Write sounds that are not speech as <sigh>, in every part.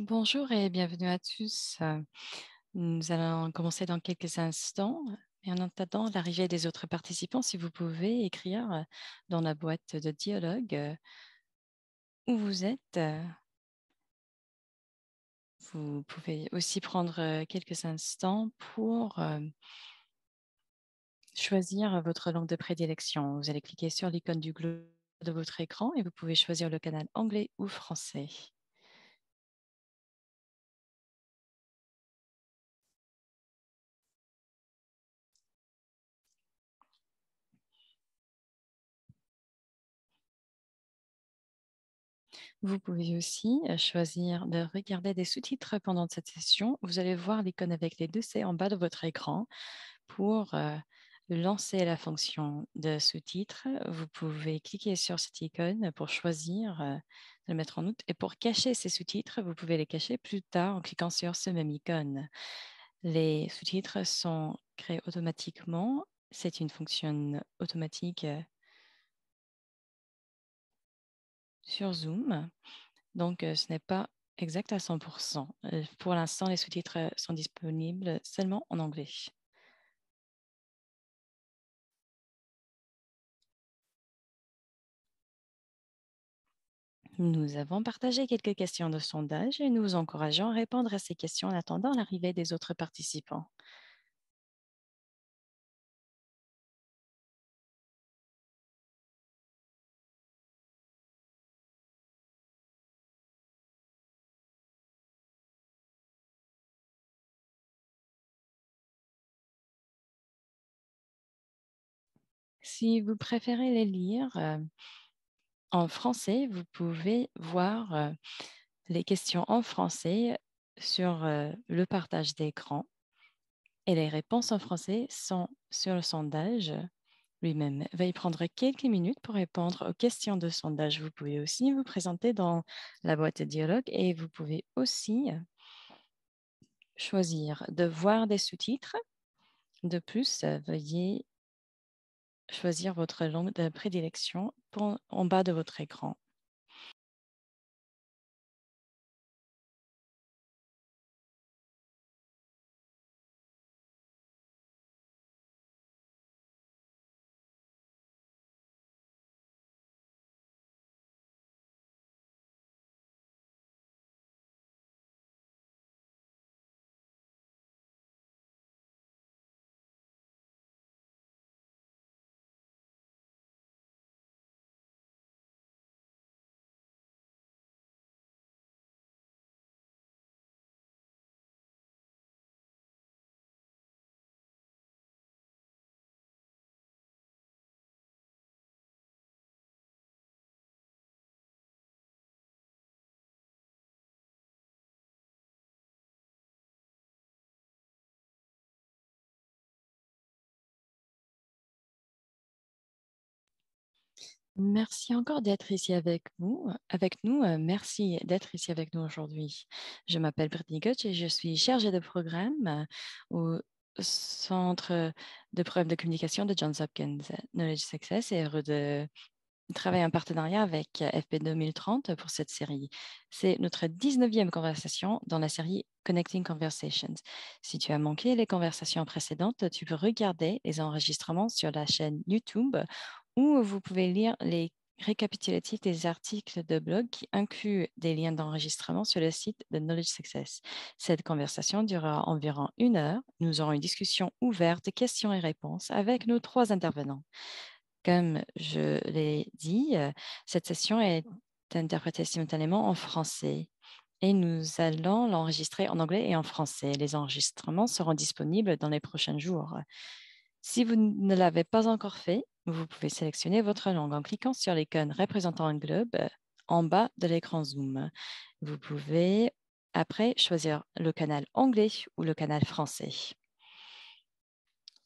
Bonjour et bienvenue à tous. Euh, nous allons commencer dans quelques instants. Et en attendant l'arrivée des autres participants, si vous pouvez écrire euh, dans la boîte de dialogue euh, où vous êtes. Vous pouvez aussi prendre quelques instants pour choisir votre langue de prédilection. Vous allez cliquer sur l'icône du globe de votre écran et vous pouvez choisir le canal anglais ou français. Vous pouvez aussi choisir de regarder des sous-titres pendant cette session. Vous allez voir l'icône avec les deux C en bas de votre écran pour lancer la fonction de sous-titres. Vous pouvez cliquer sur cette icône pour choisir de le mettre en route. Et pour cacher ces sous-titres, vous pouvez les cacher plus tard en cliquant sur ce même icône. Les sous-titres sont créés automatiquement. C'est une fonction automatique sur Zoom. Donc, euh, ce n'est pas exact à 100%. Euh, pour l'instant, les sous-titres euh, sont disponibles seulement en anglais. Nous avons partagé quelques questions de sondage et nous vous encourageons à répondre à ces questions en attendant l'arrivée des autres participants. si vous préférez les lire euh, en français, vous pouvez voir euh, les questions en français sur euh, le partage d'écran et les réponses en français sont sur le sondage lui-même. Veuillez prendre quelques minutes pour répondre aux questions de sondage. Vous pouvez aussi vous présenter dans la boîte de dialogue et vous pouvez aussi choisir de voir des sous-titres. De plus, veuillez choisir votre langue de prédilection en bas de votre écran. Merci encore d'être ici avec vous, avec nous. Merci d'être ici avec nous aujourd'hui. Je m'appelle Brittany Gutch et je suis chargée de programme au Centre de preuve de communication de Johns Hopkins Knowledge Success et heureux de travailler en partenariat avec FP 2030 pour cette série. C'est notre 19e conversation dans la série Connecting Conversations. Si tu as manqué les conversations précédentes, tu peux regarder les enregistrements sur la chaîne YouTube où vous pouvez lire les récapitulatifs des articles de blog qui incluent des liens d'enregistrement sur le site de Knowledge Success. Cette conversation durera environ une heure. Nous aurons une discussion ouverte, questions et réponses avec nos trois intervenants. Comme je l'ai dit, euh, cette session est interprétée simultanément en français et nous allons l'enregistrer en anglais et en français. Les enregistrements seront disponibles dans les prochains jours. Si vous ne l'avez pas encore fait, vous pouvez sélectionner votre langue en cliquant sur l'icône représentant un globe euh, en bas de l'écran Zoom. Vous pouvez après choisir le canal anglais ou le canal français.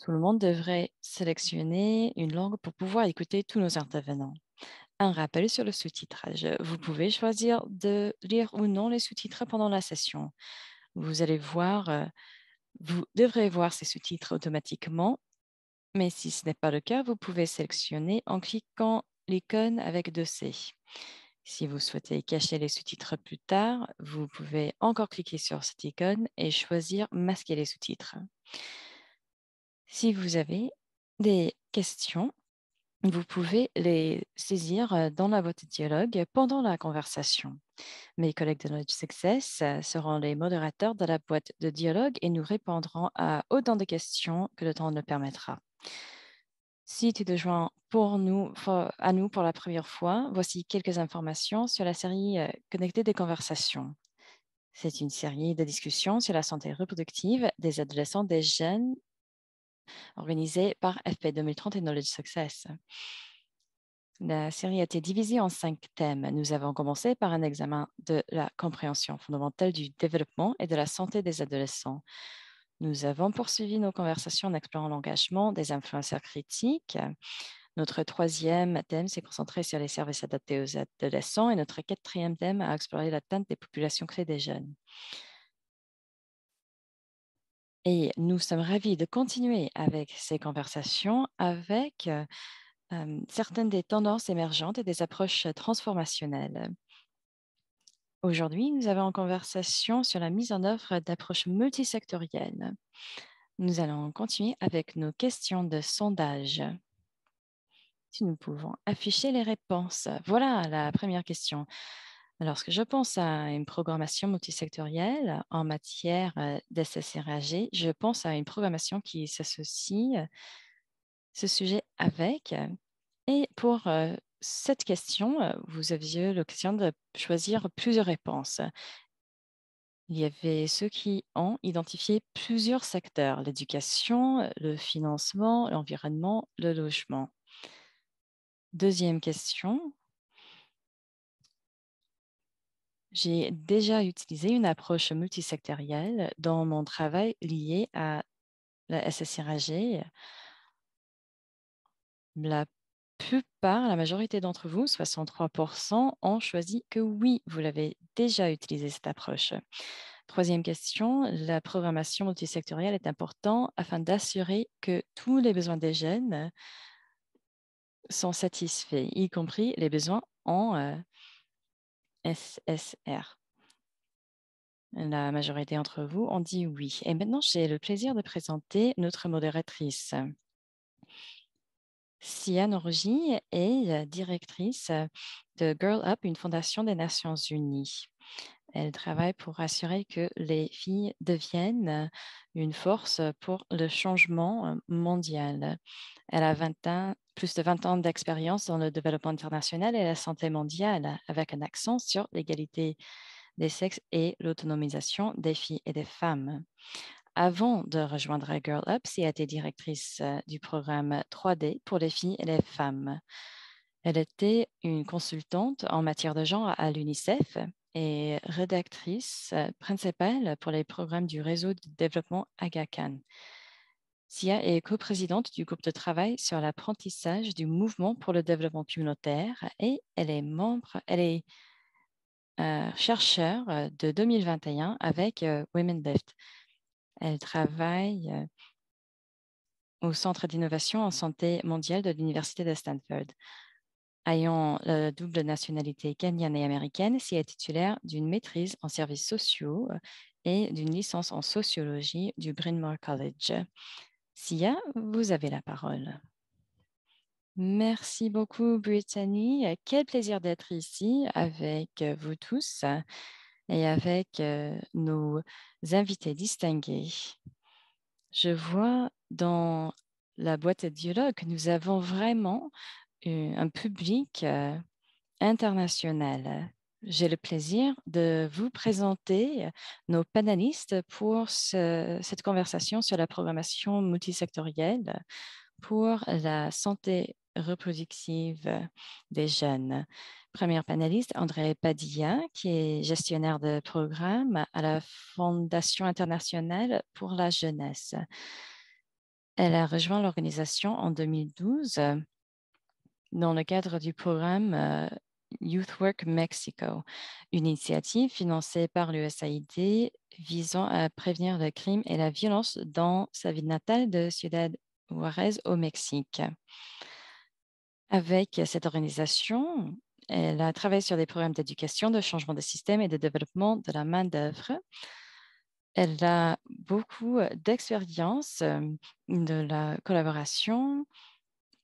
Tout le monde devrait sélectionner une langue pour pouvoir écouter tous nos intervenants. Un rappel sur le sous-titrage. Vous pouvez choisir de lire ou non les sous-titres pendant la session. Vous allez voir, euh, vous devrez voir ces sous-titres automatiquement mais si ce n'est pas le cas, vous pouvez sélectionner en cliquant l'icône avec deux C. Si vous souhaitez cacher les sous-titres plus tard, vous pouvez encore cliquer sur cette icône et choisir Masquer les sous-titres. Si vous avez des questions, vous pouvez les saisir euh, dans la boîte de dialogue pendant la conversation. Mes collègues de Knowledge Success euh, seront les modérateurs de la boîte de dialogue et nous répondrons à autant de questions que le temps le permettra. Si tu te joins pour nous, à nous pour la première fois, voici quelques informations sur la série euh, Connecter des conversations. C'est une série de discussions sur la santé reproductive des adolescents des jeunes organisée par FP 2030 et Knowledge Success. La série a été divisée en cinq thèmes. Nous avons commencé par un examen de la compréhension fondamentale du développement et de la santé des adolescents. Nous avons poursuivi nos conversations en explorant l'engagement des influenceurs critiques. Notre troisième thème s'est concentré sur les services adaptés aux adolescents et notre quatrième thème a exploré l'atteinte des populations clés des jeunes. Et nous sommes ravis de continuer avec ces conversations avec euh, certaines des tendances émergentes et des approches transformationnelles. Aujourd'hui, nous avons en conversation sur la mise en œuvre d'approches multisectorielles. Nous allons continuer avec nos questions de sondage. Si nous pouvons afficher les réponses. Voilà la première question. Lorsque je pense à une programmation multisectorielle en matière euh, d'SSRAG, je pense à une programmation qui s'associe euh, ce sujet avec et pour euh, cette question, vous aviez l'occasion de choisir plusieurs réponses. Il y avait ceux qui ont identifié plusieurs secteurs, l'éducation, le financement, l'environnement, le logement. Deuxième question. J'ai déjà utilisé une approche multisectorielle dans mon travail lié à la SSRAG. La par la majorité d'entre vous, 63%, ont choisi que oui, vous l'avez déjà utilisé cette approche. Troisième question, la programmation multisectorielle est importante afin d'assurer que tous les besoins des jeunes sont satisfaits, y compris les besoins en euh, SSR. La majorité d'entre vous ont dit oui. Et maintenant, j'ai le plaisir de présenter notre modératrice. Sian Orji est euh, directrice euh, de Girl Up, une fondation des Nations Unies. Elle travaille pour assurer que les filles deviennent euh, une force pour le changement mondial. Elle a plus de 20 ans d'expérience dans le développement international et la santé mondiale, avec un accent sur l'égalité des sexes et l'autonomisation des filles et des femmes. Avant de rejoindre Girl Up, Sia était directrice du programme 3D pour les filles et les femmes. Elle était une consultante en matière de genre à l'UNICEF et rédactrice principale pour les programmes du réseau de développement Khan. Sia est coprésidente du groupe de travail sur l'apprentissage du mouvement pour le développement communautaire et elle est membre, elle est chercheur de 2021 avec Women Lift. Elle travaille euh, au Centre d'innovation en santé mondiale de l'Université de Stanford. Ayant la euh, double nationalité kenyane et américaine, si est titulaire d'une maîtrise en services sociaux euh, et d'une licence en sociologie du Bryn Mawr College. Sia, vous avez la parole. Merci beaucoup, Brittany. Quel plaisir d'être ici avec vous tous et avec euh, nos invités distingués. Je vois dans la boîte de dialogue que nous avons vraiment euh, un public euh, international. J'ai le plaisir de vous présenter nos panélistes pour cette conversation sur la programmation multisectorielle pour la santé reproductive des jeunes première panéliste, André Padilla, qui est gestionnaire de programme à la Fondation internationale pour la jeunesse. Elle a rejoint l'organisation en 2012 dans le cadre du programme euh, Youth Work Mexico, une initiative financée par l'USAID visant à prévenir le crime et la violence dans sa ville natale de Ciudad Juarez au Mexique. Avec cette organisation, elle a travaillé sur des programmes d'éducation, de changement de système et de développement de la main-d'œuvre. Elle a beaucoup d'expérience de la collaboration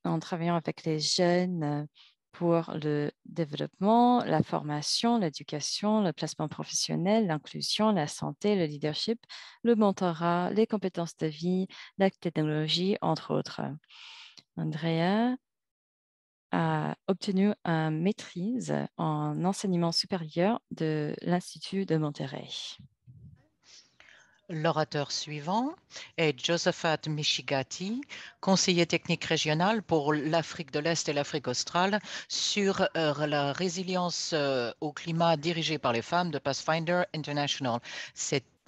en travaillant avec les jeunes pour le développement, la formation, l'éducation, le placement professionnel, l'inclusion, la santé, le leadership, le mentorat, les compétences de vie, la technologie, entre autres. Andrea a obtenu un maîtrise en enseignement supérieur de l'Institut de Monterey. L'orateur suivant est Josephat Michigati, conseiller technique régional pour l'Afrique de l'Est et l'Afrique australe sur euh, la résilience euh, au climat dirigée par les femmes de Pathfinder International.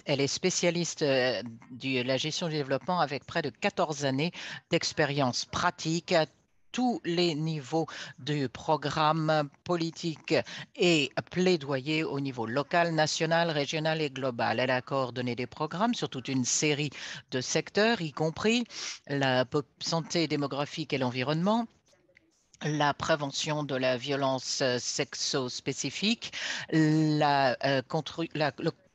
elle est spécialiste euh, de la gestion du développement avec près de 14 années d'expérience pratique tous les niveaux du programme politique et plaidoyer au niveau local, national, régional et global. Elle a coordonné des programmes sur toute une série de secteurs, y compris la santé démographique et l'environnement, la prévention de la violence euh, sexo-spécifique, la, euh, la,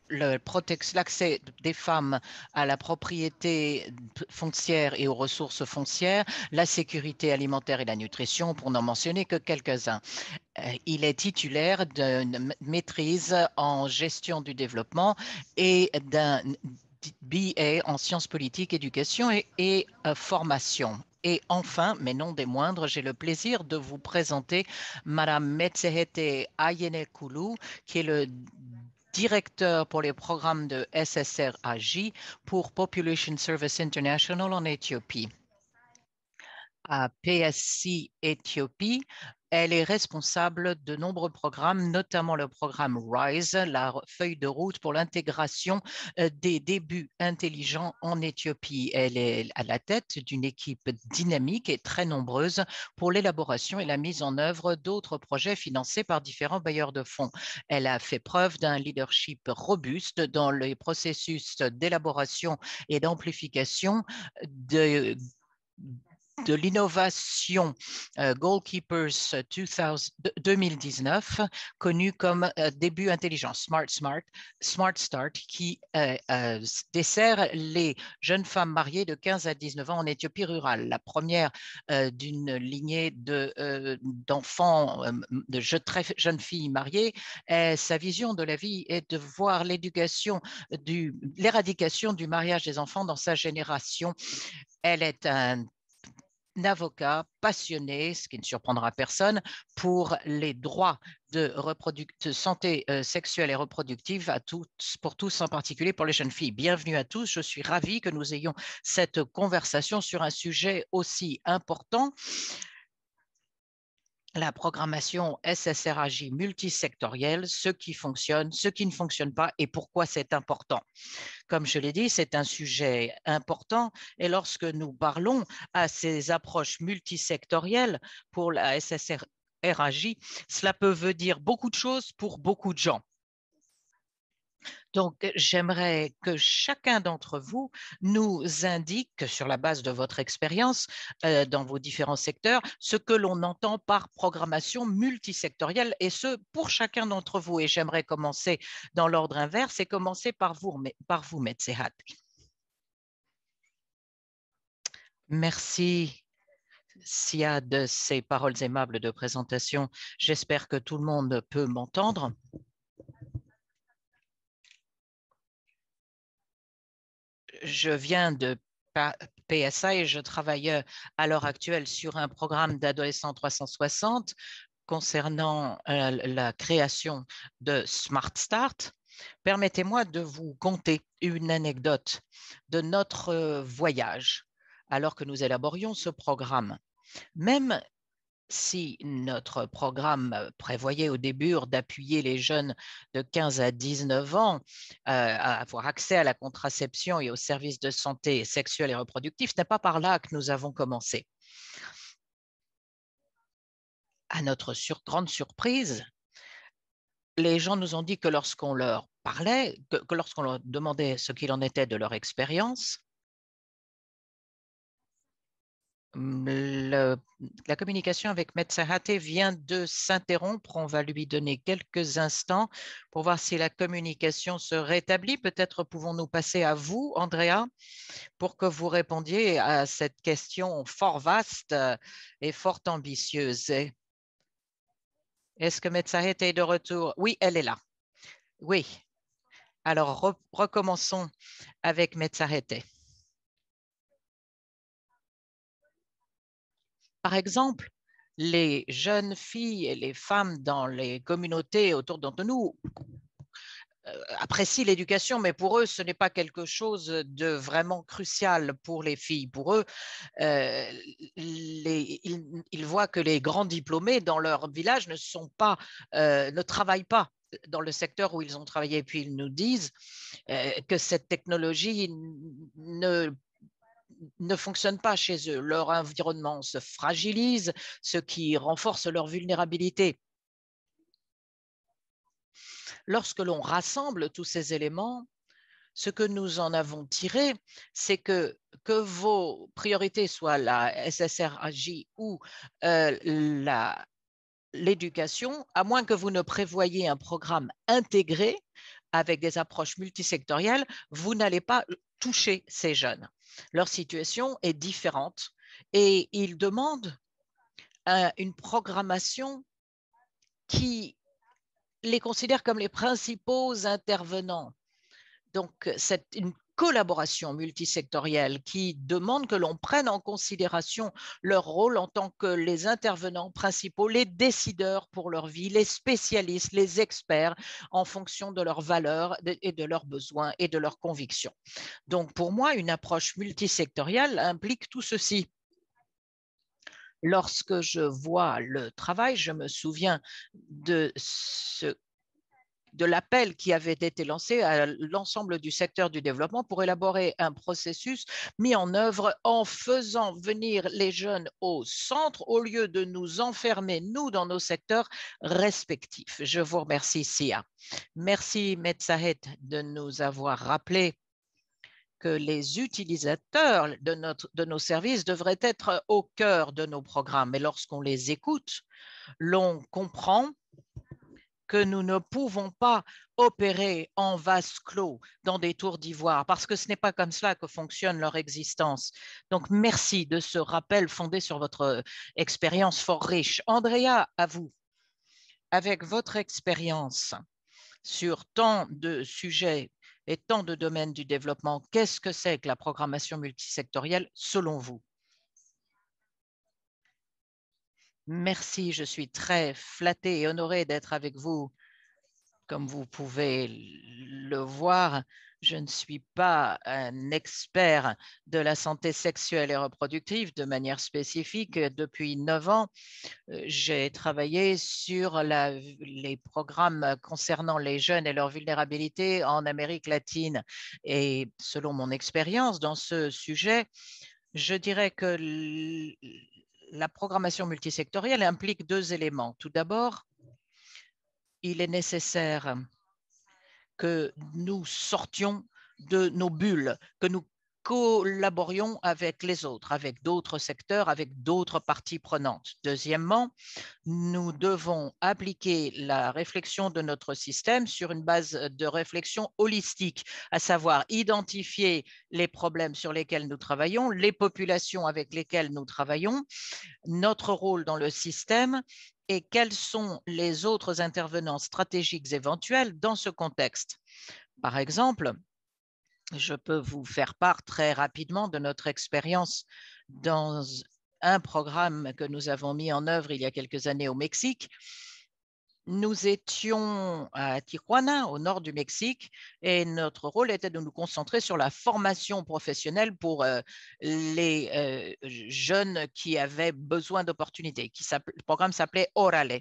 l'accès des femmes à la propriété foncière et aux ressources foncières, la sécurité alimentaire et la nutrition, pour n'en mentionner que quelques-uns. Euh, il est titulaire d'une maîtrise en gestion du développement et d'un BA en sciences politiques, éducation et, euh, formation. Et enfin, mais non des moindres, j'ai le plaisir de vous présenter Madame Metsehete Ayenekulu, qui est le directeur pour les programmes de SSRAJ pour Population Service International en Éthiopie. À PSC Éthiopie, elle est responsable de nombreux programmes, notamment le programme RISE, la feuille de route pour l'intégration euh, des débuts intelligents en Éthiopie. Elle est à la tête d'une équipe dynamique et très nombreuse pour l'élaboration et la mise en œuvre d'autres projets financés par différents bailleurs de fonds. Elle a fait preuve d'un leadership robuste dans les processus d'élaboration et d'amplification de de l'innovation euh, Goalkeepers 2019, connue comme euh, début intelligent, Smart Smart, Smart Start, qui euh, dessert les jeunes femmes mariées de 15 à 19 ans en Éthiopie rurale. La première d'une lignée d'enfants, de, très jeunes filles mariées, sa vision de la vie est de voir l'éducation, l'éradication du mariage des enfants dans sa génération. Elle est un avocat passionné, ce qui ne surprendra personne, pour les droits de, santé euh, sexuelle et reproductive à pour tous, en particulier pour les jeunes filles. Bienvenue à tous, je suis ravie que nous ayons cette conversation sur un sujet aussi important la programmation SSRAJ multisectorielle, ce qui fonctionne, ce qui ne fonctionne pas et pourquoi c'est important. Comme je l'ai dit, c'est un sujet important et lorsque nous parlons à ces approches multisectorielles pour la SSRAJ, cela peut veut dire beaucoup de choses pour beaucoup de gens. Donc, j'aimerais que chacun d'entre vous nous indique, sur la base de votre expérience euh, dans vos différents secteurs, ce que l'on entend par programmation multisectorielle, et ce, pour chacun d'entre vous. Et j'aimerais commencer dans l'ordre inverse et commencer par vous, par vous Merci, Sia, de ces paroles aimables de présentation. J'espère que tout le monde peut m'entendre. je viens de PSA et je travaille à l'heure actuelle sur un programme d'adolescents 360 concernant euh, la création de Smart Start. Permettez-moi de vous conter une anecdote de notre euh, voyage alors que nous élaborions ce programme. Même si notre programme euh, prévoyait au début d'appuyer les jeunes de 15 à 19 ans euh, à avoir accès à la contraception et aux services de santé sexuelle et reproductive, ce n'est pas par là que nous avons commencé. À notre grande surprise, les gens nous ont dit que lorsqu'on leur parlait, que lorsqu'on leur demandait ce qu'il en était de leur expérience, la communication avec Metzahate vient de s'interrompre. On va lui donner quelques instants pour voir si la communication se rétablit. Peut-être pouvons-nous passer à vous, Andrea, pour que vous répondiez à cette question fort vaste euh, et fort ambitieuse. Est-ce que Metzahate est de retour? Oui, elle est là. Oui. Alors, recommençons avec Metzahate. Par exemple, les jeunes filles et les femmes dans les communautés autour d'entre nous euh, apprécient l'éducation, mais pour eux, ce n'est pas quelque chose de vraiment crucial pour les filles. Pour eux, euh, ils, voient que les grands diplômés dans leur village ne, sont pas, euh, ne travaillent pas dans le secteur où ils ont travaillé, puis ils nous disent que cette technologie ne ne fonctionne pas chez eux. Leur environnement se fragilise, ce qui renforce leur vulnérabilité. Lorsque l'on rassemble tous ces éléments, ce que nous en avons tiré, c'est que que vos priorités soient la SSRAJ ou euh, l'éducation, à moins que vous ne prévoyez un programme intégré avec des approches multisectorielles, vous n'allez pas toucher ces jeunes. Leur situation est différente et ils demandent euh, une programmation qui les considère comme les principaux intervenants. Donc, c'est une collaboration multisectorielle qui demande que l'on prenne en considération leur rôle en tant que les intervenants principaux, les décideurs pour leur vie, les spécialistes, les experts en fonction de leurs valeurs et de leurs besoins et de leurs convictions. Donc pour moi, une approche multisectorielle implique tout ceci lorsque je vois le travail, je me souviens de ce de l'appel qui avait été lancé à l'ensemble du secteur du développement pour élaborer un processus mis en œuvre en faisant venir les jeunes au centre au lieu de nous enfermer, nous, dans nos secteurs respectifs. Je vous remercie, Sia. Merci, Metzahed, de nous avoir rappelé que les utilisateurs de, notre, de nos services devraient être au cœur de nos programmes. Et lorsqu'on les écoute, l'on comprend que nous ne pouvons pas opérer en vase clos dans des tours d'ivoire, parce que ce n'est pas comme cela que fonctionne leur existence. Donc, merci de ce rappel fondé sur votre euh, expérience fort riche. Andrea, à vous, avec votre expérience sur tant de sujets et tant de domaines du développement, qu'est-ce que c'est que la programmation multisectorielle selon vous Merci, je suis très flattée et honorée d'être avec vous. Comme vous pouvez le voir, je ne suis pas un expert de la santé sexuelle et reproductive de manière spécifique. Depuis neuf ans, euh, j'ai travaillé sur la, les programmes concernant les jeunes et leur vulnérabilité en Amérique latine. Et selon mon expérience dans ce sujet, je dirais que la programmation multisectorielle implique deux éléments. Tout d'abord, il est nécessaire que nous sortions de nos bulles, que nous collaborions avec les autres, avec d'autres secteurs, avec d'autres parties prenantes. Deuxièmement, nous devons appliquer la réflexion de notre système sur une base de réflexion holistique, à savoir identifier les problèmes sur lesquels nous travaillons, les populations avec lesquelles nous travaillons, notre rôle dans le système et quels sont les autres intervenants stratégiques éventuels dans ce contexte. Par exemple, je peux vous faire part très rapidement de notre expérience dans un programme que nous avons mis en œuvre il y a quelques années au Mexique. Nous étions à Tijuana, au nord du Mexique, et notre rôle était de nous concentrer sur la formation professionnelle pour euh, les euh, jeunes qui avaient besoin d'opportunités. Le programme s'appelait Orale.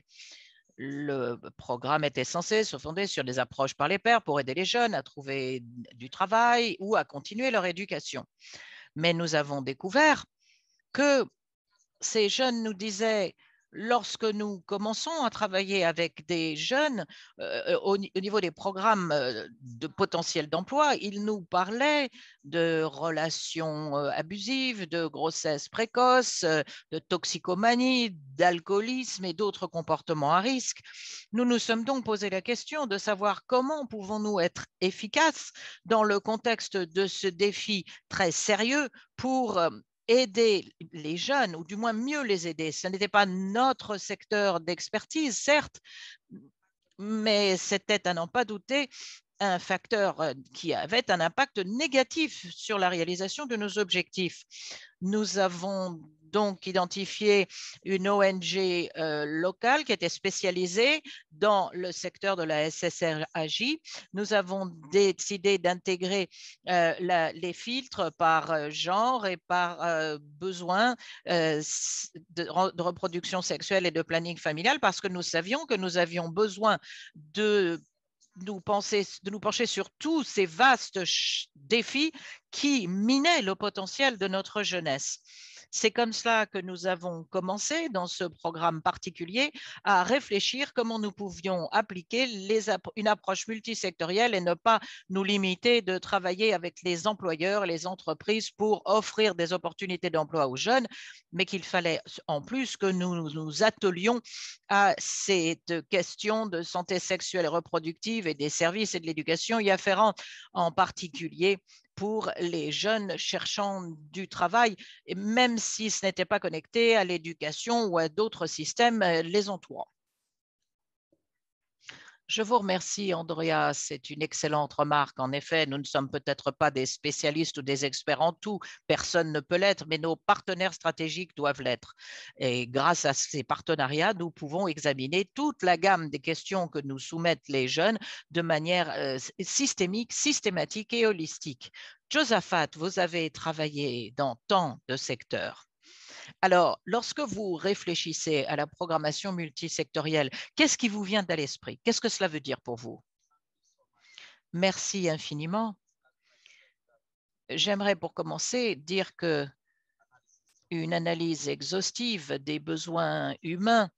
Le bah, programme était censé se fonder sur des approches par les pairs pour aider les jeunes à trouver du travail ou à continuer leur éducation. Mais nous avons découvert que ces jeunes nous disaient lorsque nous commençons à travailler avec des jeunes euh, euh, au, niveau des programmes euh, de potentiel d'emploi, ils nous parlaient de relations abusives, de grossesses précoces, de toxicomanie, d'alcoolisme et d'autres comportements à risque. Nous nous sommes donc posé la question de savoir comment pouvons-nous être efficaces dans le contexte de ce défi très sérieux pour aider les jeunes, ou du moins mieux les aider. Ce n'était pas notre secteur d'expertise, certes, mais c'était à n'en pas douter un facteur euh, qui avait un impact négatif sur la réalisation de nos objectifs. Nous avons donc identifier une ONG euh, locale qui était spécialisée dans le secteur de la SSRAJ. Nous avons décidé d'intégrer euh, les filtres par euh, genre et par besoin de, reproduction sexuelle et de planning familial parce que nous savions que nous avions besoin de nous de nous pencher sur tous ces vastes défis qui minaient le potentiel de notre jeunesse. C'est comme cela que nous avons commencé dans ce programme particulier à réfléchir comment nous pouvions appliquer une approche multisectorielle et ne pas nous limiter de travailler avec les employeurs, les entreprises pour offrir des opportunités d'emploi aux jeunes, mais qu'il fallait en plus que nous nous attelions à cette question de santé sexuelle et reproductive et des services et de l'éducation y afférentes en particulier pour les jeunes cherchant du travail, même si ce n'était pas connecté à l'éducation ou à d'autres systèmes euh, les entourant. Je vous remercie, Andrea. C'est une excellente remarque. En effet, nous ne sommes peut-être pas des spécialistes ou des experts en tout. Personne ne peut l'être, mais nos partenaires stratégiques doivent l'être. Et grâce à ces partenariats, nous pouvons examiner toute la gamme des questions que nous soumettent les jeunes de manière euh, systémique, systématique et holistique. Josaphat, vous avez travaillé dans tant de secteurs. Alors, lorsque vous réfléchissez à la programmation multisectorielle, qu'est-ce qui vous vient à l'esprit Qu'est-ce que cela veut dire pour vous Merci infiniment. J'aimerais pour commencer dire que une analyse exhaustive des besoins humains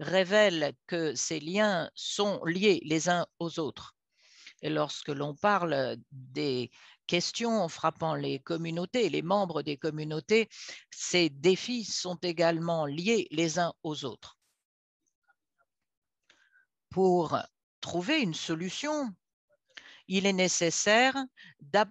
révèle que ces liens sont liés les uns aux autres. Et lorsque l'on parle des questions frappant les communautés, les membres des communautés, ces défis sont également liés les uns aux autres. Pour trouver une solution, il est nécessaire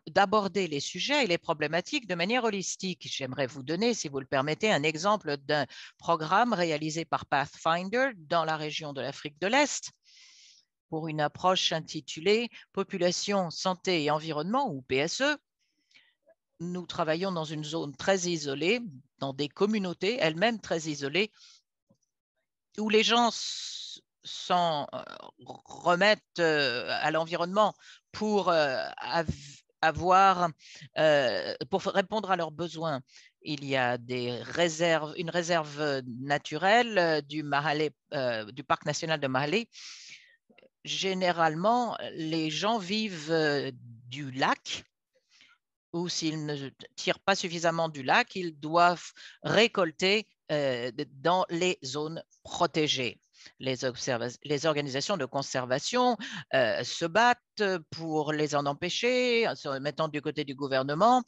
d'aborder les sujets et les problématiques de manière holistique. J'aimerais vous donner, si vous le permettez, un exemple d'un programme réalisé par Pathfinder dans la région de l'Afrique de l'Est pour une approche intitulée Population, santé et environnement ou PSE. Nous travaillons dans une zone très isolée, dans des communautés elles-mêmes très isolées, où les gens s'en euh, remettent euh, à l'environnement pour euh, avoir, pour répondre à leurs besoins. Il y a des réserves, une réserve naturelle du, du parc national de Mahalé généralement, les gens vivent euh, du lac, ou s'ils ne tirent pas suffisamment du lac, ils doivent récolter euh, dans les zones protégées. Les, organisations de conservation euh, se battent euh, pour les en empêcher, en se mettant du côté du gouvernement,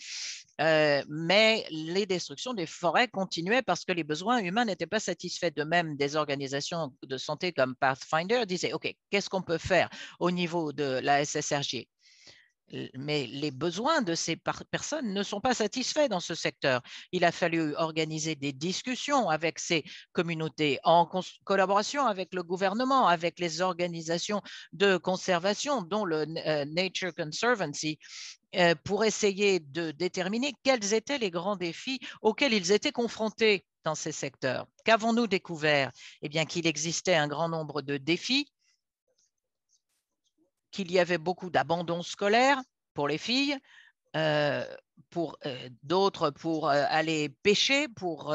euh, mais les destructions des forêts continuaient parce que les besoins humains n'étaient pas satisfaits. De même, des organisations de santé comme Pathfinder disaient, OK, qu'est-ce qu'on peut faire au niveau de la SSRG mais les besoins de ces personnes ne sont pas satisfaits dans ce secteur. Il a fallu organiser des discussions avec ces communautés en collaboration avec le gouvernement, avec les organisations de conservation, dont le euh, Nature Conservancy, euh, pour essayer de déterminer quels étaient les grands défis auxquels ils étaient confrontés dans ces secteurs. Qu'avons-nous découvert Eh bien qu'il existait un grand nombre de défis qu'il y avait beaucoup d'abandon scolaire pour les filles, euh, pour euh, d'autres pour euh, aller pêcher, pour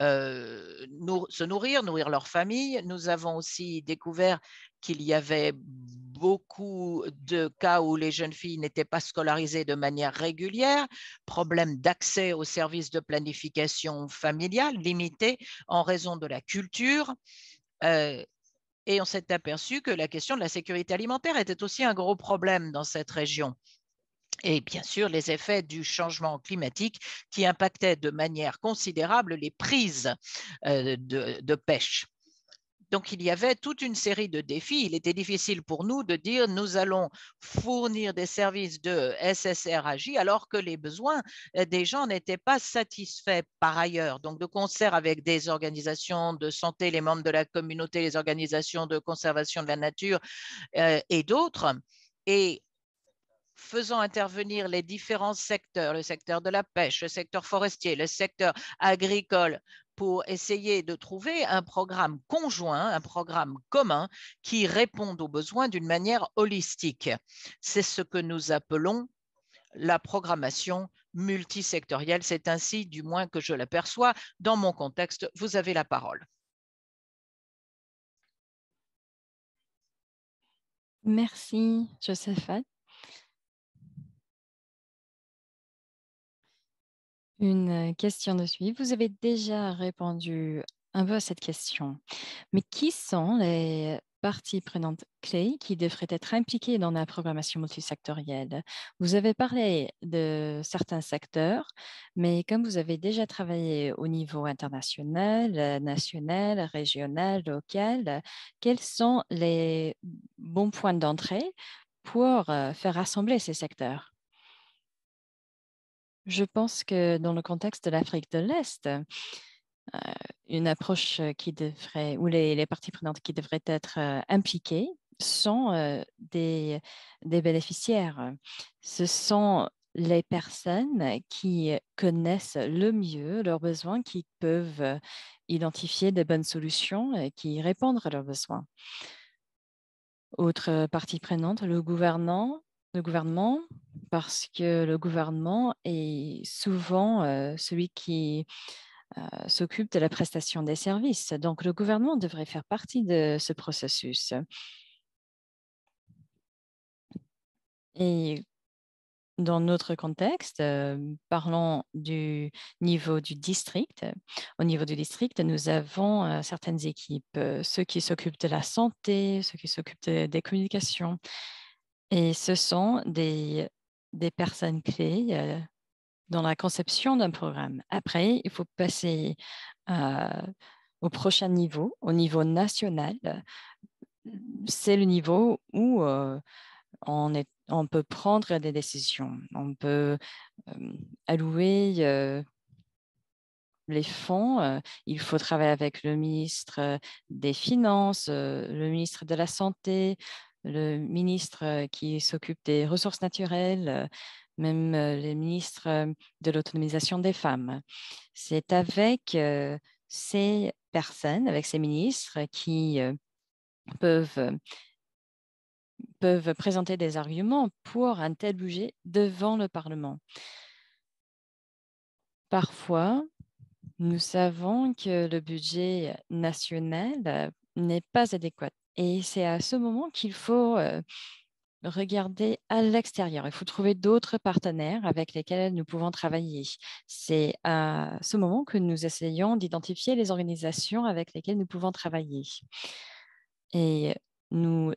se nourrir, nourrir leur famille. Nous avons aussi découvert qu'il y avait beaucoup de cas où les jeunes filles n'étaient pas scolarisées de manière régulière, problème d'accès aux services de planification familiale limité en raison de la culture. Et on s'est aperçu que la question de la sécurité alimentaire était aussi un gros problème dans cette région et bien sûr les effets du changement climatique qui impactaient de manière considérable les prises euh, de, pêche. Donc, il y avait toute une série de défis. Il était difficile pour nous de dire nous allons fournir des services de SSRAJ alors que les besoins euh, des gens n'étaient pas satisfaits par ailleurs. Donc, de concert avec des organisations de santé, les membres de la communauté, les organisations de conservation de la nature euh, et d'autres. Et faisant intervenir les différents secteurs, le secteur de la pêche, le secteur forestier, le secteur agricole, pour essayer de trouver un programme conjoint, un programme commun qui réponde aux besoins d'une manière holistique. C'est ce que nous appelons la programmation multisectorielle. C'est ainsi, du moins, que je l'aperçois. Dans mon contexte, vous avez la parole. Merci, Joseph. Une euh, question de suivi. Vous avez déjà répondu un peu à cette question. Mais qui sont les parties prenantes clés qui devraient être impliquées dans la programmation multisectorielle Vous avez parlé de certains secteurs, mais comme vous avez déjà travaillé au niveau international, euh, national, régional, local, quels sont les bons points d'entrée pour euh, faire rassembler ces secteurs je pense que dans le contexte de l'Afrique de l'Est, une approche qui devrait, ou les, parties prenantes qui devraient être impliquées sont des, des, bénéficiaires. Ce sont les personnes qui connaissent le mieux leurs besoins, qui peuvent identifier des bonnes solutions et qui répondent à leurs besoins. Autre partie prenante, le gouvernant le gouvernement parce que le gouvernement est souvent euh, celui qui euh, s'occupe de la prestation des services. Donc le gouvernement devrait faire partie de ce processus. Et dans notre contexte, euh, parlons du niveau du district. Au niveau du district, nous avons certaines équipes, ceux qui s'occupent de la santé, ceux qui s'occupent des communications. Et ce sont des, personnes clés euh, dans la conception d'un programme. Après, il faut passer euh, au prochain niveau, au niveau national. C'est le niveau où euh, on, peut prendre des décisions, on peut allouer les fonds, il faut travailler avec le ministre des Finances, le ministre de la Santé, le ministre euh, qui s'occupe des ressources naturelles, euh, même euh, le ministre de l'autonomisation des femmes. C'est avec ces personnes, avec ces ministres qui peuvent, peuvent présenter des arguments pour un tel budget devant le Parlement. Parfois, nous savons que le budget national n'est pas adéquat et c'est à ce moment qu'il faut euh, regarder à l'extérieur. Il faut trouver d'autres partenaires avec lesquels nous pouvons travailler. C'est à ce moment que nous essayons d'identifier les organisations avec lesquelles nous pouvons travailler. Et nous,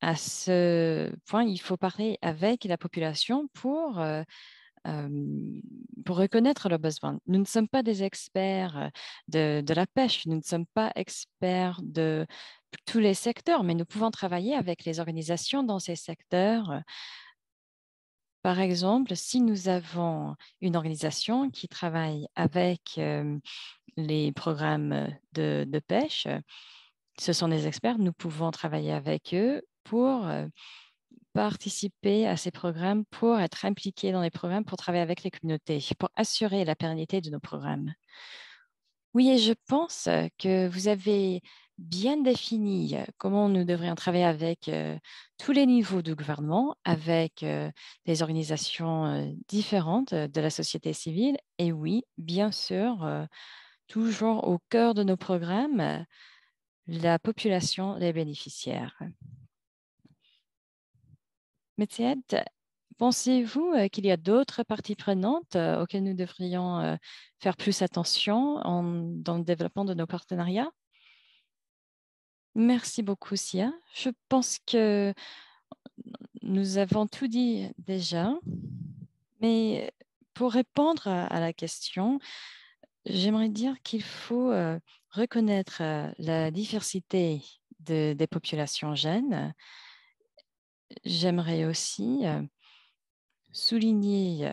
à ce point, il faut parler avec la population pour... Euh, euh, pour reconnaître leurs besoins. Nous ne sommes pas des experts de, la pêche, nous ne sommes pas experts de tous les secteurs, mais nous pouvons travailler avec les organisations dans ces secteurs. Par exemple, si nous avons une organisation qui travaille avec les programmes de, pêche, ce sont des experts, nous pouvons travailler avec eux pour participer à ces programmes, pour être impliqués dans les programmes, pour travailler avec les communautés, pour assurer la pérennité de nos programmes. Oui, et je pense que vous avez bien défini euh, comment nous devrions travailler avec euh, tous les niveaux du gouvernement, avec les euh, des organisations différentes de la société civile. Et oui, bien sûr, toujours au cœur de nos programmes, la population les bénéficiaires. Métier, Pensez-vous qu'il y a d'autres parties prenantes auxquelles nous devrions faire plus attention dans le développement de nos partenariats Merci beaucoup, Sia. Je pense que nous avons tout dit déjà, mais pour répondre à la question, j'aimerais dire qu'il faut euh, reconnaître euh, la diversité des populations jeunes. J'aimerais aussi euh, souligner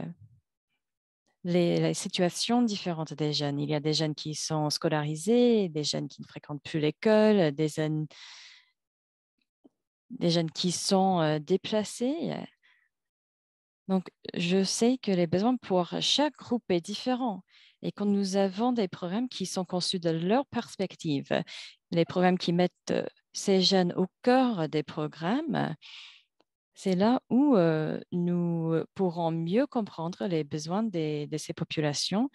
les, situations différentes des jeunes. Il y a des jeunes qui sont scolarisés, des jeunes qui ne fréquentent plus l'école, des jeunes, des jeunes qui sont déplacés. Donc, je sais que les besoins pour chaque groupe est différent et quand nous avons des programmes qui sont conçus de leur perspective, les programmes qui mettent ces jeunes au cœur des programmes, c'est là où nous pourrons mieux comprendre les besoins de ces populations,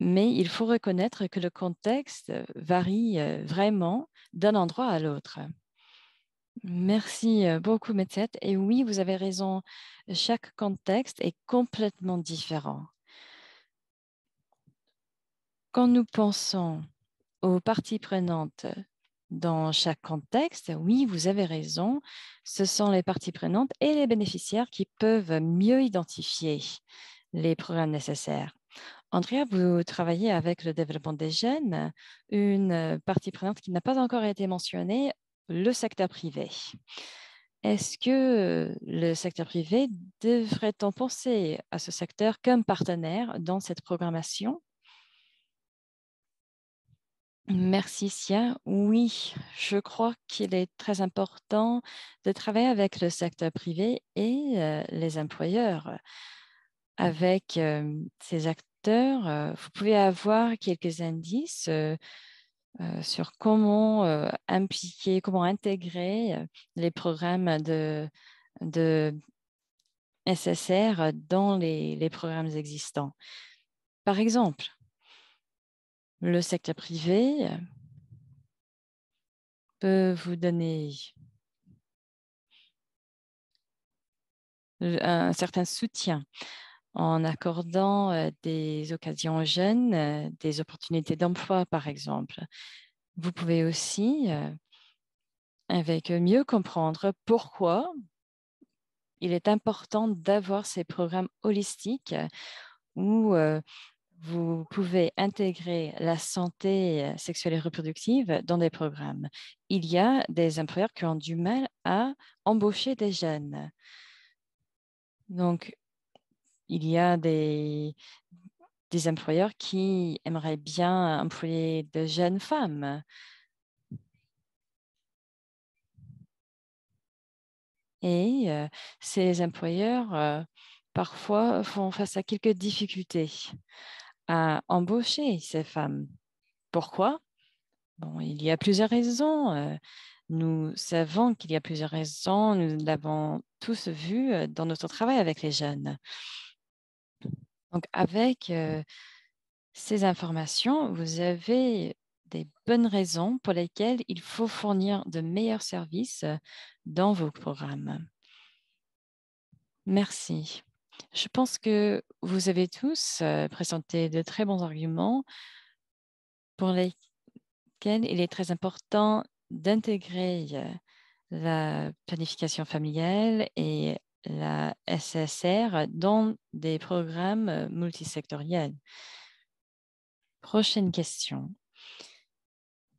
mais il faut reconnaître que le contexte varie vraiment d'un endroit à l'autre. Merci beaucoup, Metzette. Et oui, vous avez raison, chaque contexte est complètement différent. Quand nous pensons aux parties prenantes dans chaque contexte, oui, vous avez raison, ce sont les parties prenantes et les bénéficiaires qui peuvent mieux identifier les programmes nécessaires. Andrea, vous travaillez avec le développement des jeunes, une partie prenante qui n'a pas encore été mentionnée, le secteur privé. Est-ce que le secteur privé devrait-on penser à ce secteur comme partenaire dans cette programmation Merci Sia. Oui, je crois qu'il est très important de travailler avec le secteur privé et euh, les employeurs. Avec euh, ces acteurs, euh, vous pouvez avoir quelques indices sur comment impliquer, comment intégrer les programmes de, de SSR dans les programmes existants. Par exemple, le secteur privé euh, peut vous donner euh, un certain soutien en accordant euh, des occasions aux jeunes, des opportunités d'emploi, par exemple. Vous pouvez aussi, avec mieux comprendre pourquoi il est important d'avoir ces programmes holistiques ou vous pouvez intégrer la santé sexuelle et reproductive dans des programmes. Il y a des employeurs qui ont du mal à embaucher des jeunes. Donc, il y a des, employeurs qui aimeraient bien employer de jeunes femmes. Et ces employeurs parfois font face à quelques difficultés à embaucher ces femmes. Pourquoi Bon, il y a plusieurs raisons. Euh, nous savons qu'il y a plusieurs raisons. Nous l'avons tous vu euh, dans notre travail avec les jeunes. Donc, avec euh, ces informations, vous avez des bonnes raisons pour lesquelles il faut fournir de meilleurs services dans vos programmes. Merci. Je pense que vous avez tous présenté de très bons arguments pour lesquels il est très important d'intégrer la planification familiale et la SSR dans des programmes multisectoriels. Prochaine question.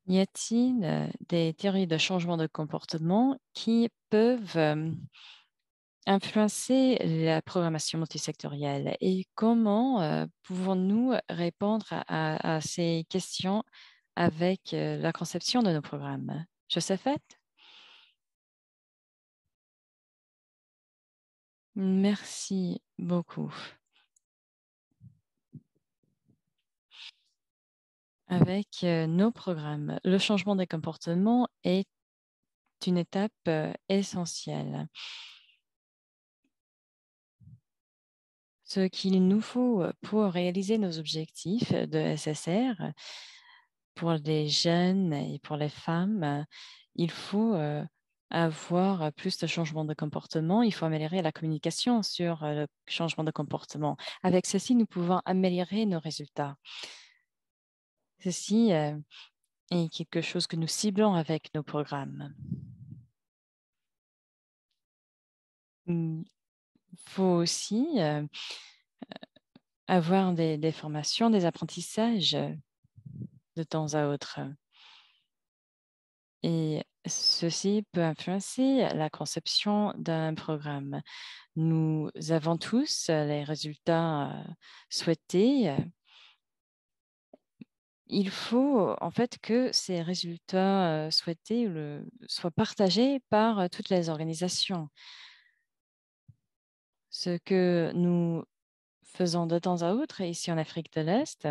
Y a-t-il des théories de changement de comportement qui peuvent influencer la programmation multisectorielle et comment euh, pouvons-nous répondre à, ces questions avec euh, la conception de nos programmes Josephette? Merci beaucoup. Avec euh, nos programmes, le changement des comportements est une étape essentielle. ce qu'il nous faut pour réaliser nos objectifs de SSR, pour les jeunes et pour les femmes, il faut avoir plus de changements de comportement, il faut améliorer la communication sur le changement de comportement. Avec ceci, nous pouvons améliorer nos résultats. Ceci est quelque chose que nous ciblons avec nos programmes. Mmh. Il faut aussi euh, euh, avoir des, formations, des apprentissages euh, de temps à autre. Et ceci peut influencer la conception d'un programme. Nous avons tous les résultats souhaités. Il faut en fait que ces résultats souhaités soient partagés par toutes les organisations. Ce que nous faisons de temps à autre ici en Afrique de l'Est,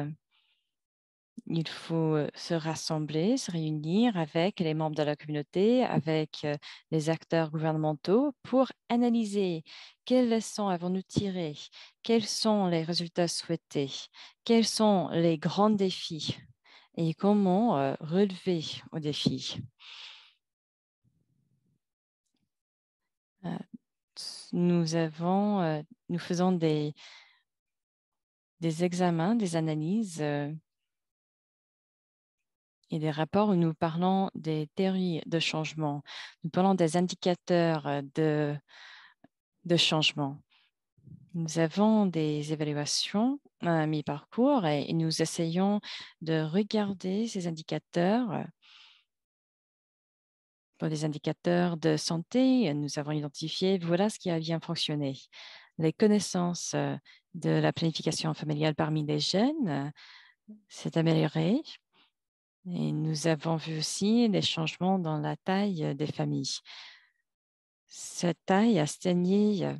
il faut se rassembler, se réunir avec les membres de la communauté, avec les acteurs gouvernementaux pour analyser quelles leçons avons-nous tirées, quels sont les résultats souhaités, quels sont les grands défis et comment relever aux défis nous, euh, nous faisons des, examens, des analyses euh, et des rapports où nous parlons des théories de changement, nous parlons des indicateurs euh, de, de changement. Nous avons des évaluations à mi-parcours et nous essayons de regarder ces indicateurs pour les indicateurs de santé, euh, nous avons identifié voilà ce qui a bien fonctionné. Les connaissances euh, de la planification familiale parmi les jeunes euh, s'est améliorée. Et nous avons vu aussi des changements dans la taille des familles. Cette taille a stagné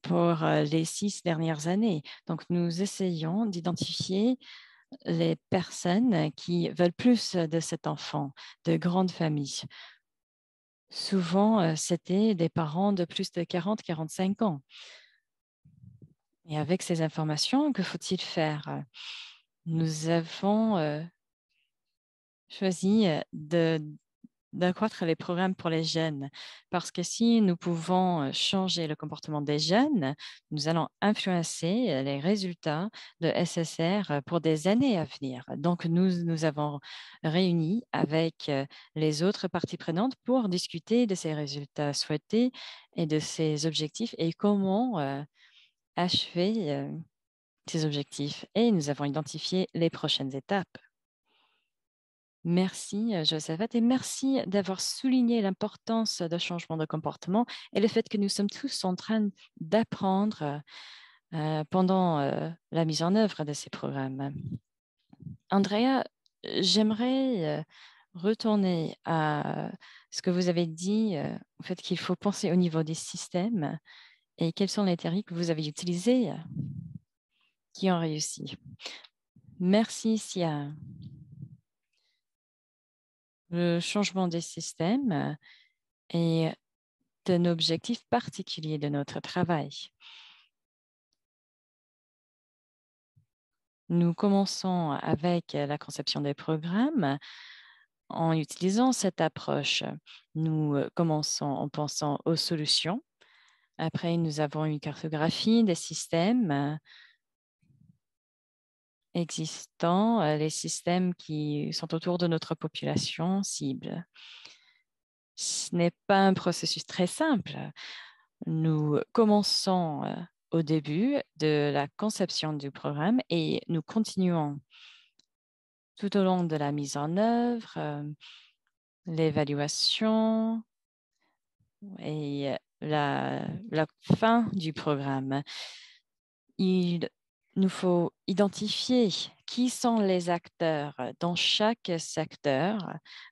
pour les six dernières années. Donc, nous essayons d'identifier les personnes qui veulent plus de cet enfant, de grandes familles. Souvent, euh, c'était des parents de plus de 40-45 ans. Et avec ces informations, que faut-il faire Nous avons euh, choisi euh, de d'accroître les programmes pour les jeunes. Parce que si nous pouvons changer le comportement des jeunes, nous allons influencer les résultats de SSR pour des années à venir. Donc, nous nous avons réunis avec les autres parties prenantes pour discuter de ces résultats souhaités et de ces objectifs et comment achever ces objectifs. Et nous avons identifié les prochaines étapes. Merci euh, Josephat et merci d'avoir souligné l'importance de changement de comportement et le fait que nous sommes tous en train d'apprendre euh, pendant euh, la mise en œuvre de ces programmes. Andrea, j'aimerais retourner à ce que vous avez dit, en fait qu'il faut penser au niveau des systèmes et quels sont les théories que vous avez utilisées qui ont réussi. Merci Sia le changement des systèmes est un objectif particulier de notre travail. Nous commençons avec la conception des programmes en utilisant cette approche. Nous commençons en pensant aux solutions. Après, nous avons une cartographie des systèmes existants, euh, les systèmes qui sont autour de notre population cible. Ce n'est pas un processus très simple. Nous commençons euh, au début de la conception du programme et nous continuons tout au long de la mise en œuvre, euh, l'évaluation et la, la, fin du programme. Il nous faut identifier qui sont les acteurs dans chaque secteur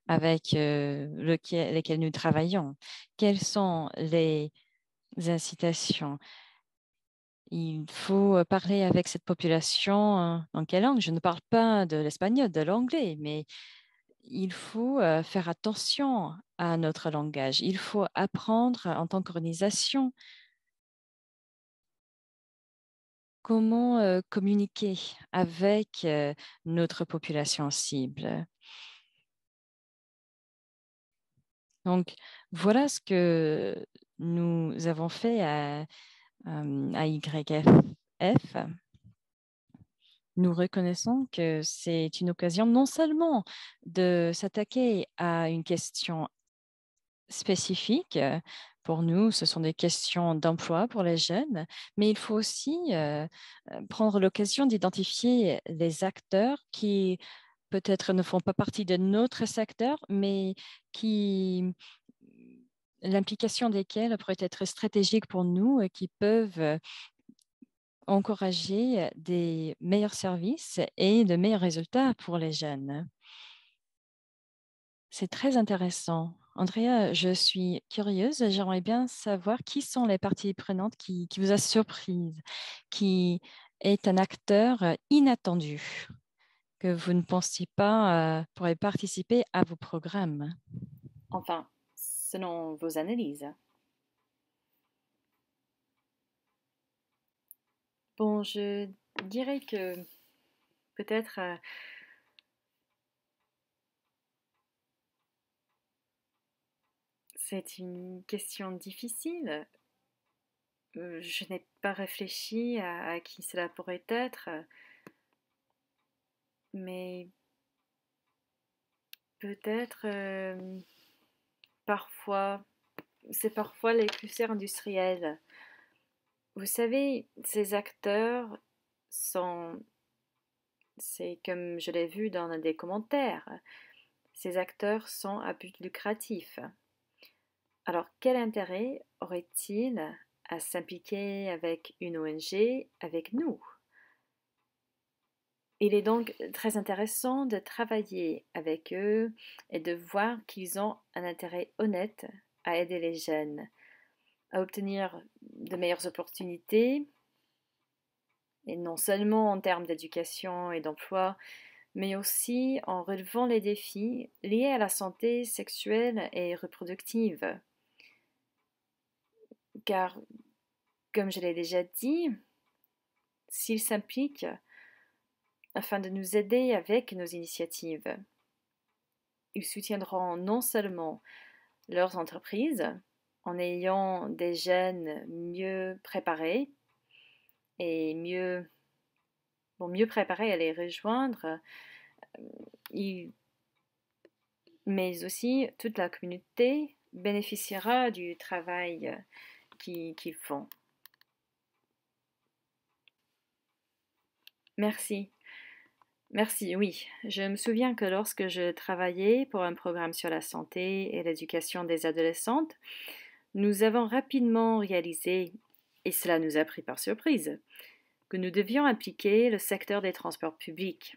avec euh, lesquels nous travaillons, quelles sont les incitations. Il faut euh, parler avec cette population hein, dans quelle langue. Je ne parle pas de l'espagnol, de l'anglais, mais il faut euh, faire attention à notre langage. Il faut apprendre en tant qu'organisation comment communiquer avec notre population cible. Donc, voilà ce que nous avons fait à, à YFF. Nous reconnaissons que c'est une occasion non seulement de s'attaquer à une question spécifique, pour nous, ce sont des questions d'emploi pour les jeunes, mais il faut aussi euh, euh, prendre l'occasion d'identifier les acteurs qui peut-être ne font pas partie de notre secteur, mais qui l'implication desquels pourrait être stratégique pour nous et qui peuvent euh, encourager des meilleurs services et de meilleurs résultats pour les jeunes. C'est très intéressant. Andrea, je suis curieuse. J'aimerais bien savoir qui sont les parties prenantes qui, vous a surprise, qui est un acteur euh, inattendu que vous ne pensiez pas euh, pourrait participer à vos programmes. Enfin, selon vos analyses. Bon, je dirais que peut-être euh, C'est une question difficile. Euh, je n'ai pas réfléchi à, qui cela pourrait être, mais peut-être euh, parfois, c'est parfois les puissants industriels. Vous savez, ces acteurs sont, c'est comme je l'ai vu dans des commentaires, ces acteurs sont à but lucratif. Alors quel intérêt aurait-il à s'impliquer avec une ONG, avec nous il est donc très intéressant de travailler avec eux et de voir qu'ils ont un intérêt honnête à aider les jeunes à obtenir de meilleures opportunités, et non seulement en termes d'éducation et d'emploi, mais aussi en relevant les défis liés à la santé sexuelle et reproductive car, comme je l'ai déjà dit, s'ils s'impliquent afin de nous aider avec nos initiatives, ils soutiendront non seulement leurs entreprises en ayant des jeunes mieux préparés et mieux, mieux préparés à les rejoindre, euh, mais aussi toute la communauté bénéficiera du travail qui, font. Merci. Merci, oui. Je me souviens que lorsque je travaillais pour un programme sur la santé et l'éducation des adolescentes, nous avons rapidement réalisé, et cela nous a pris par surprise, que nous devions impliquer le secteur des transports publics,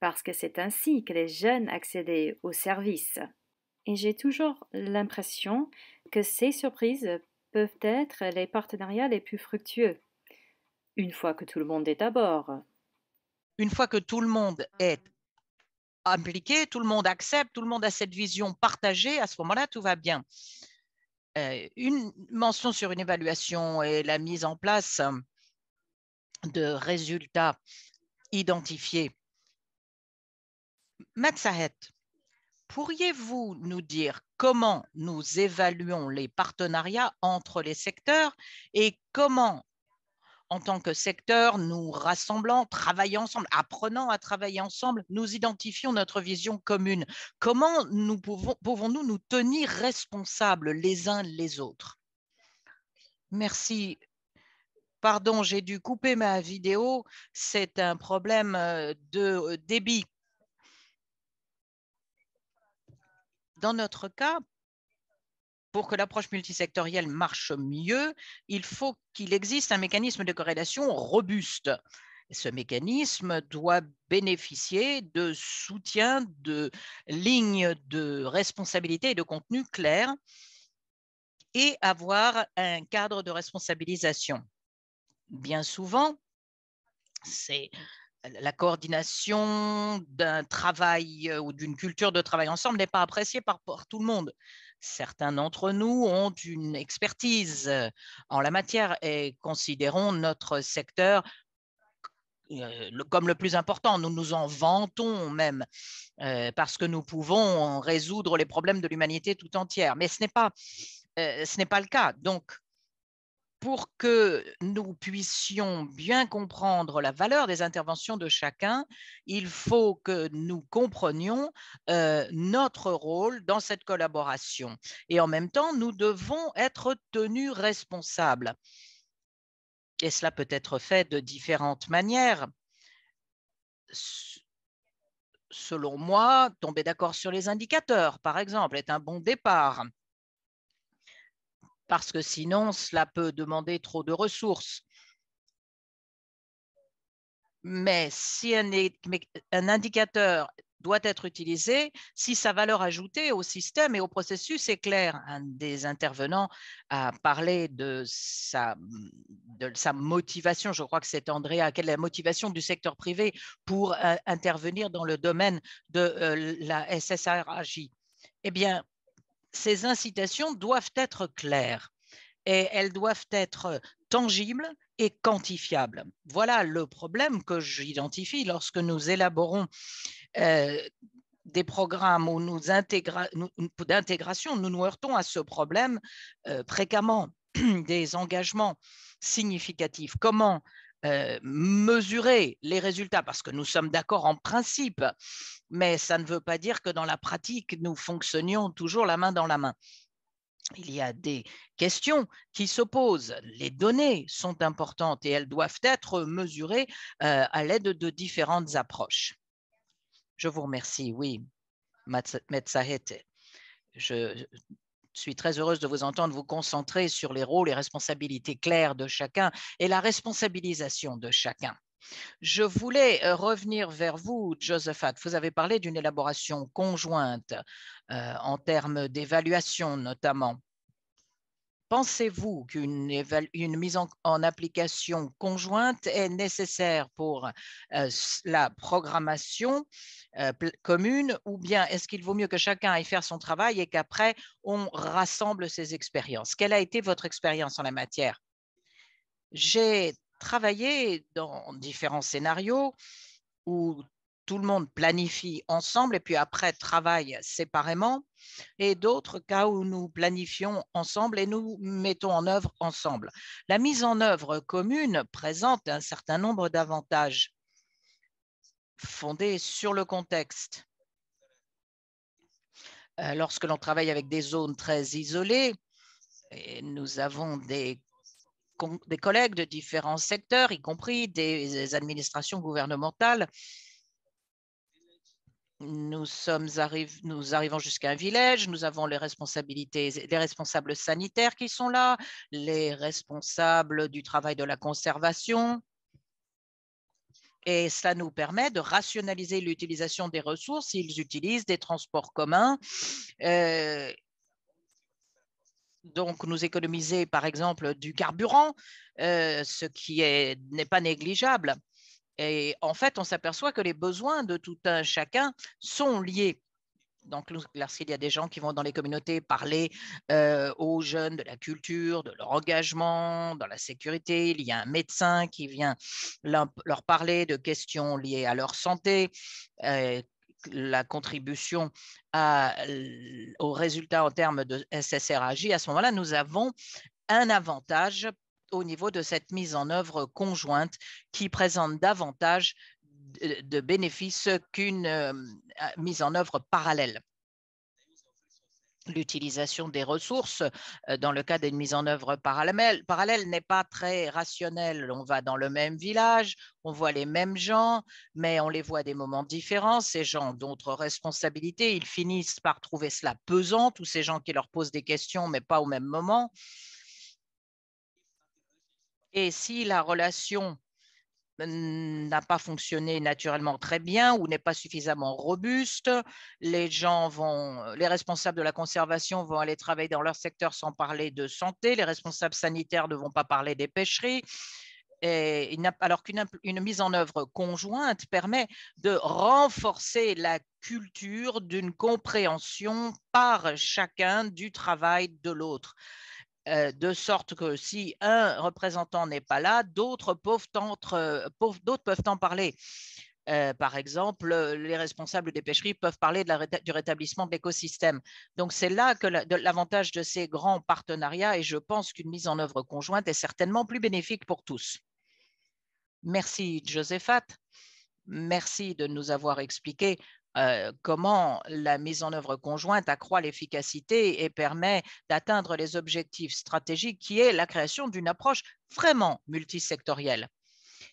parce que c'est ainsi que les jeunes accédaient aux services. Et j'ai toujours l'impression que ces surprises peuvent être les partenariats les plus fructueux, une fois que tout le monde est à bord. Une fois que tout le monde est impliqué, tout le monde accepte, tout le monde a cette vision partagée, à ce moment-là, tout va bien. Euh, une mention sur une évaluation et la mise en place de résultats identifiés. Matsahet, pourriez-vous nous dire comment nous évaluons les partenariats entre les secteurs et comment, en tant que secteur, nous rassemblant, travaillant ensemble, apprenant à travailler ensemble, nous identifions notre vision commune. Comment nous pouvons, pouvons-nous nous tenir responsables les uns les autres Merci Pardon, j'ai dû couper ma vidéo. C'est un problème euh, de euh, débit. Dans notre cas, pour que l'approche multisectorielle marche mieux, il faut qu'il existe un mécanisme de corrélation robuste. Ce mécanisme doit bénéficier de soutien de lignes de responsabilité et de contenu clair et avoir un cadre de responsabilisation. Bien souvent, c'est la coordination d'un travail ou d'une culture de travail ensemble n'est pas appréciée par, tout le monde. Certains d'entre nous ont une expertise en la matière et considérons notre secteur comme le plus important. Nous nous en vantons même parce que nous pouvons résoudre les problèmes de l'humanité tout entière. Mais ce n'est pas, pas le cas. Donc, pour que nous puissions bien comprendre la valeur des interventions de chacun, il faut que nous comprenions euh, notre rôle dans cette collaboration. Et en même temps, nous devons être tenus responsables. Et cela peut être fait de différentes manières. Selon moi, tomber d'accord sur les indicateurs, par exemple, est un bon départ parce que sinon, cela peut demander trop de ressources. Mais si un, indicateur doit être utilisé si sa valeur ajoutée au système et au processus est claire. Un des intervenants a parlé de sa, motivation, je crois que c'est Andrea, quelle est la motivation du secteur privé pour euh, intervenir dans le domaine de euh, la SSRAJ Eh bien, ces incitations doivent être claires et elles doivent être tangibles et quantifiables. Voilà le problème que j'identifie lorsque nous élaborons euh, des programmes où nous d'intégration, nous nous heurtons à ce problème euh, <clears throat> des engagements significatifs. Comment euh, mesurer les résultats, parce que nous sommes d'accord en principe, mais ça ne veut pas dire que dans la pratique, nous fonctionnions toujours la main dans la main. Il y a des questions qui s'opposent. Les données sont importantes et elles doivent être mesurées euh, à l'aide de différentes approches. Je vous remercie, oui, Metsahete. Je je suis très heureuse de vous entendre vous concentrer sur les rôles et responsabilités claires de chacun et la responsabilisation de chacun. Je voulais euh, revenir vers vous, Josephat. Vous avez parlé d'une élaboration conjointe euh, en termes d'évaluation notamment. Pensez-vous qu'une une mise en, application conjointe est nécessaire pour euh, la programmation euh, commune ou bien est-ce qu'il vaut mieux que chacun aille faire son travail et qu'après on rassemble ses expériences Quelle a été votre expérience en la matière J'ai travaillé dans différents scénarios où tout le monde planifie ensemble et puis après travaille séparément, et d'autres cas où nous planifions ensemble et nous mettons en œuvre ensemble. La mise en œuvre commune présente un certain nombre d'avantages fondés sur le contexte. Euh, lorsque l'on travaille avec des zones très isolées, nous avons des collègues de différents secteurs, y compris des administrations gouvernementales, nous, sommes nous arrivons jusqu'à un village, nous avons les responsabilités, les responsables sanitaires qui sont là, les responsables du travail de la conservation. Et cela nous permet de rationaliser l'utilisation des ressources. s'ils utilisent des transports communs. Euh, donc nous économiser par exemple du carburant, euh, ce qui n'est pas négligeable. Et en fait, on s'aperçoit que les besoins de tout un chacun sont liés. Donc, lorsqu'il y a des gens qui vont dans les communautés parler euh, aux jeunes de la culture, de leur engagement, dans la sécurité, il y a un médecin qui vient leur parler de questions liées à leur santé, euh, la contribution à, aux résultats en termes de SSRAJ, à ce moment-là, nous avons un avantage au niveau de cette mise en œuvre conjointe qui présente davantage de, bénéfices qu'une euh, mise en œuvre parallèle l'utilisation des ressources euh, dans le cas d'une mise en œuvre parallèle, parallèle n'est pas très rationnelle. On va dans le même village, on voit les mêmes gens, mais on les voit à des moments différents. Ces gens ont d'autres responsabilités. Ils finissent par trouver cela pesant, tous ces gens qui leur posent des questions, mais pas au même moment. Et si la relation mm, n'a pas fonctionné naturellement très bien ou n'est pas suffisamment robuste. Les gens vont, les responsables de la conservation vont aller travailler dans leur secteur sans parler de santé. Les responsables sanitaires ne vont pas parler des pêcheries. Et alors qu'une mise en œuvre conjointe permet de renforcer la culture d'une compréhension par chacun du travail de l'autre. Euh, de sorte que si un représentant n'est pas là, d'autres peuvent, euh, peuvent, en parler. Euh, par exemple, les responsables des pêcheries peuvent parler de la du rétablissement de l'écosystème. Donc, c'est là que l'avantage de, ces grands partenariats, et je pense qu'une mise en œuvre conjointe est certainement plus bénéfique pour tous. Merci, Josephat. Merci de nous avoir expliqué comment la mise en œuvre conjointe accroît l'efficacité et permet d'atteindre les objectifs stratégiques qui est la création d'une approche vraiment multisectorielle.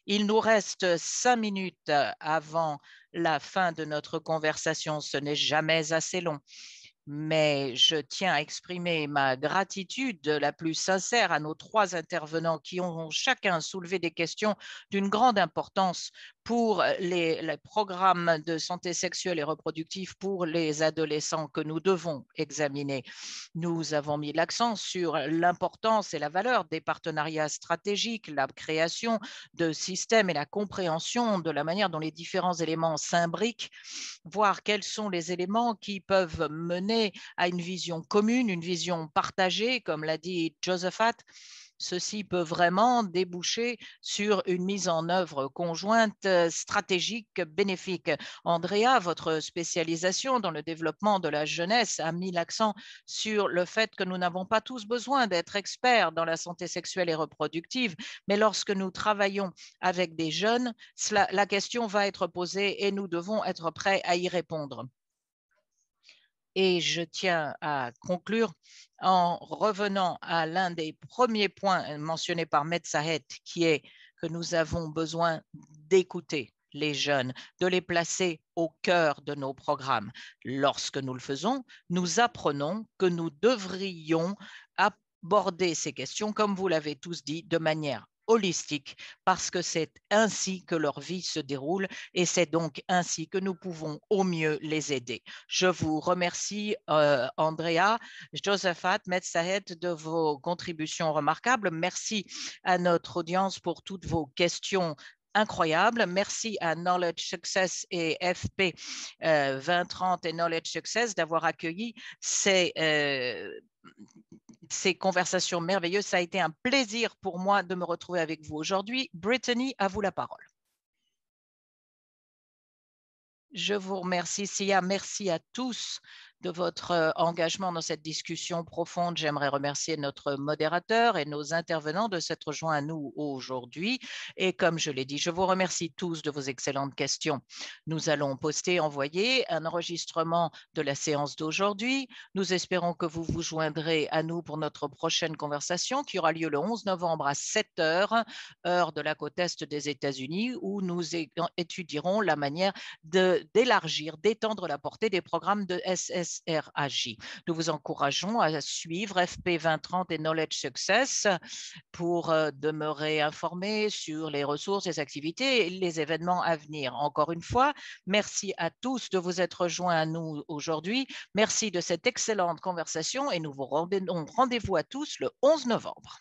Il nous reste cinq minutes avant la fin de notre conversation. Ce n'est jamais assez long mais je tiens à exprimer ma gratitude la plus sincère à nos trois intervenants qui ont chacun soulevé des questions d'une grande importance pour les, programmes de santé sexuelle et reproductive pour les adolescents que nous devons examiner. Nous avons mis l'accent sur l'importance et la valeur des partenariats stratégiques, la création de systèmes et la compréhension de la manière dont les différents éléments s'imbriquent, voir quels sont les éléments qui peuvent mener à une vision commune, une vision partagée, comme l'a dit Josephat, Ceci peut vraiment déboucher sur une mise en œuvre conjointe euh, stratégique bénéfique. Andrea, votre spécialisation dans le développement de la jeunesse a mis l'accent sur le fait que nous n'avons pas tous besoin d'être experts dans la santé sexuelle et reproductive, mais lorsque nous travaillons avec des jeunes, la question va être posée et nous devons être prêts à y répondre. Et je tiens à conclure en revenant à l'un des premiers points mentionnés par Metsahet, qui est que nous avons besoin d'écouter les jeunes, de les placer au cœur de nos programmes. Lorsque nous le faisons, nous apprenons que nous devrions aborder ces questions, comme vous l'avez tous dit, de manière holistique, parce que c'est ainsi que leur vie se déroule et c'est donc ainsi que nous pouvons au mieux les aider. Je vous remercie, euh, Andrea, Josephat, Metzahed, de vos contributions remarquables. Merci à notre audience pour toutes vos questions incroyable. Merci à Knowledge Success et FP 2030 euh, et Knowledge Success d'avoir accueilli ces euh, ces conversations merveilleuses. Ça a été un plaisir pour moi de me retrouver avec vous aujourd'hui. Brittany, à vous la parole. Je vous remercie, Sia. Merci à tous de votre euh, engagement dans cette discussion profonde. J'aimerais remercier notre modérateur et nos intervenants de s'être joints à nous aujourd'hui. Et comme je l'ai dit, je vous remercie tous de vos excellentes questions. Nous allons poster, envoyer un enregistrement de la séance d'aujourd'hui. Nous espérons que vous vous joindrez à nous pour notre prochaine conversation qui aura lieu le 11 novembre à 7 heures, heure de la côte est des États-Unis, où nous étudierons la manière d'élargir, d'étendre la portée des programmes de SS nous vous encourageons à suivre FP2030 et Knowledge Success pour euh, demeurer informés sur les ressources, les activités et les événements à venir. Encore une fois, merci à tous de vous être joints à nous aujourd'hui. Merci de cette excellente conversation et nous vous rendons rendez-vous à tous le 11 novembre.